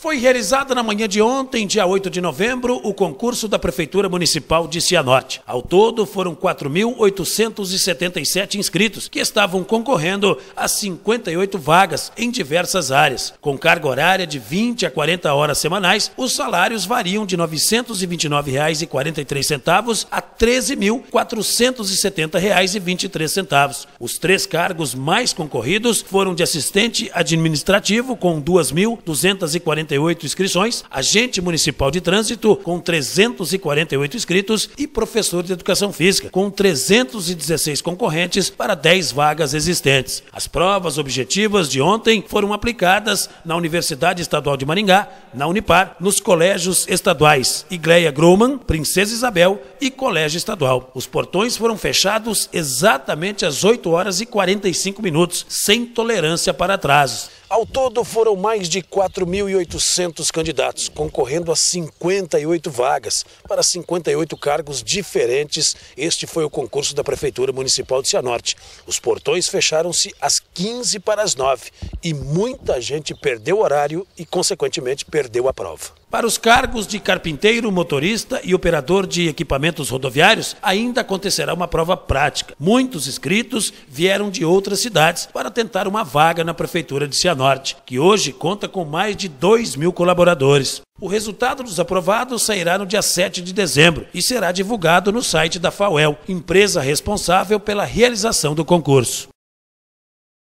Foi realizado na manhã de ontem, dia 8 de novembro, o concurso da Prefeitura Municipal de Cianorte. Ao todo, foram 4.877 inscritos que estavam concorrendo a 58 vagas em diversas áreas. Com carga horária de 20 a 40 horas semanais, os salários variam de R$ 929,43 a R$ 13.470,23. Os três cargos mais concorridos foram de assistente administrativo, com 2.240 348 inscrições, agente municipal de trânsito com 348 inscritos e professor de educação física com 316 concorrentes para 10 vagas existentes. As provas objetivas de ontem foram aplicadas na Universidade Estadual de Maringá, na Unipar, nos colégios estaduais Igleia groman Princesa Isabel e Colégio Estadual. Os portões foram fechados exatamente às 8 horas e 45 minutos, sem tolerância para atrasos. Ao todo, foram mais de 4.800 candidatos, concorrendo a 58 vagas para 58 cargos diferentes. Este foi o concurso da Prefeitura Municipal de Cianorte. Os portões fecharam-se às 15 para as 9 e muita gente perdeu o horário e, consequentemente, perdeu a prova. Para os cargos de carpinteiro, motorista e operador de equipamentos rodoviários, ainda acontecerá uma prova prática. Muitos inscritos vieram de outras cidades para tentar uma vaga na Prefeitura de Cianorte. Norte, que hoje conta com mais de 2 mil colaboradores. O resultado dos aprovados sairá no dia 7 de dezembro e será divulgado no site da FAUEL, empresa responsável pela realização do concurso.